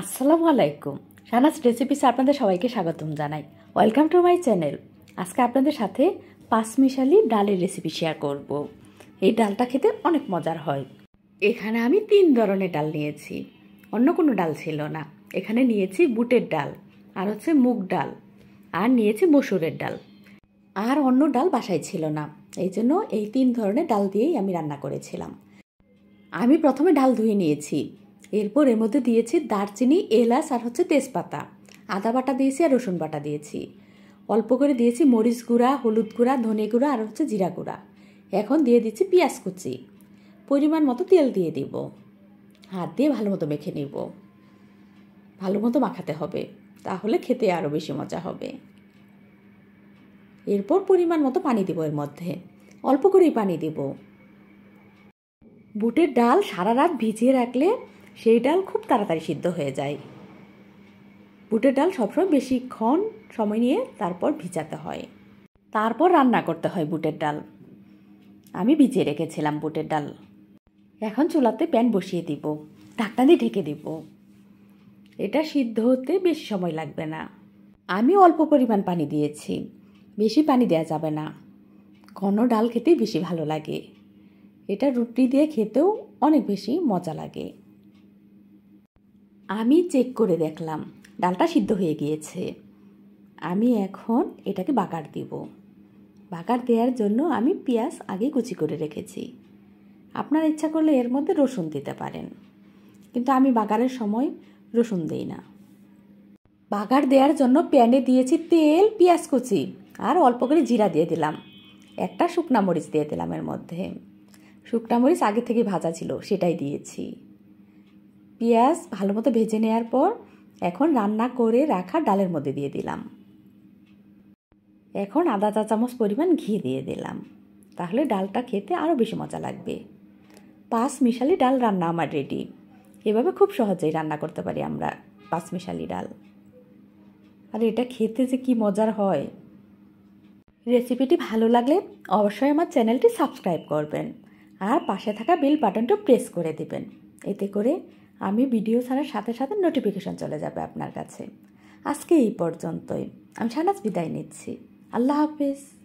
আসসালামু আলাইকুম সানাস রেসিপিসে আপনাদের সবাইকে স্বাগতম জানাই ওয়েলকাম টু মাই চ্যানেল আজকে আপনাদের সাথে পাঁচ মিশালি ডালের রেসিপি শেয়ার করব। এই ডালটা খেতে অনেক মজার হয় এখানে আমি তিন ধরনের ডাল নিয়েছি অন্য কোনো ডাল ছিল না এখানে নিয়েছি বুটের ডাল আর হচ্ছে মুগ ডাল আর নিয়েছি মসুরের ডাল আর অন্য ডাল বাসায় ছিল না এই জন্য এই তিন ধরনের ডাল দিয়েই আমি রান্না করেছিলাম আমি প্রথমে ডাল ধুয়ে নিয়েছি এরপর এর মধ্যে দিয়েছি দারচিনি এলাচ আর হচ্ছে তেজপাতা আদা বাটা দিয়েছি আর রসুন বাটা দিয়েছি অল্প করে দিয়েছি মরিচ গুঁড়া হলুদ গুঁড়া ধনে গুঁড়া আর হচ্ছে জিরা গুঁড়া এখন দিয়ে দিচ্ছি পেঁয়াজ কুচি পরিমাণ মতো তেল দিয়ে দিব হাত দিয়ে ভালো মতো মেখে নিব ভালো মতো মাখাতে হবে তাহলে খেতে আরও বেশি মজা হবে এরপর পরিমাণ মতো পানি দিব এর মধ্যে অল্প করেই পানি দেব বুটের ডাল সারা রাত ভিজিয়ে রাখলে সেই ডাল খুব তাড়াতাড়ি সিদ্ধ হয়ে যায় বুটের ডাল সবসময় বেশিক্ষণ সময় নিয়ে তারপর ভিজাতে হয় তারপর রান্না করতে হয় বুটের ডাল আমি ভিজিয়ে রেখেছিলাম বুটের ডাল এখন চুলাতে প্যান বসিয়ে দিব ঢাকনা দিয়ে ঢেকে দিব এটা সিদ্ধ হতে বেশি সময় লাগবে না আমি অল্প পরিমাণ পানি দিয়েছি বেশি পানি দেওয়া যাবে না ঘন ডাল খেতে বেশি ভালো লাগে এটা রুটি দিয়ে খেতেও অনেক বেশি মজা লাগে আমি চেক করে দেখলাম ডালটা সিদ্ধ হয়ে গিয়েছে আমি এখন এটাকে বাকার দিব বাকার দেওয়ার জন্য আমি পেঁয়াজ আগে কুচি করে রেখেছি আপনার ইচ্ছা করলে এর মধ্যে রসুন দিতে পারেন কিন্তু আমি বাগারের সময় রসুন দিই না বাগার দেওয়ার জন্য প্যানে দিয়েছি তেল পেঁয়াজ কুচি আর অল্প করে জিরা দিয়ে দিলাম একটা শুকনা মরিচ দিয়ে দিলাম এর মধ্যে শুকনা মরিচ আগে থেকে ভাজা ছিল সেটাই দিয়েছি পেঁয়াজ ভালো মতো ভেজে নেওয়ার পর এখন রান্না করে রাখা ডালের মধ্যে দিয়ে দিলাম এখন আদা চা চামচ পরিমাণ ঘি দিয়ে দিলাম তাহলে ডালটা খেতে আরও বেশি মজা লাগবে পাঁচ মিশালি ডাল রান্না আমার রেডি এভাবে খুব সহজেই রান্না করতে পারি আমরা পাঁচ মিশালি ডাল আর এটা খেতে যে কি মজার হয় রেসিপিটি ভালো লাগলে অবশ্যই আমার চ্যানেলটি সাবস্ক্রাইব করবেন আর পাশে থাকা বেল বাটনটা প্রেস করে দিবেন এতে করে আমি ভিডিও ছাড়ার সাথে সাথে নোটিফিকেশন চলে যাবে আপনার কাছে আজকে এই পর্যন্তই আমি সারাজ বিদায় নিচ্ছি আল্লাহ হাফিজ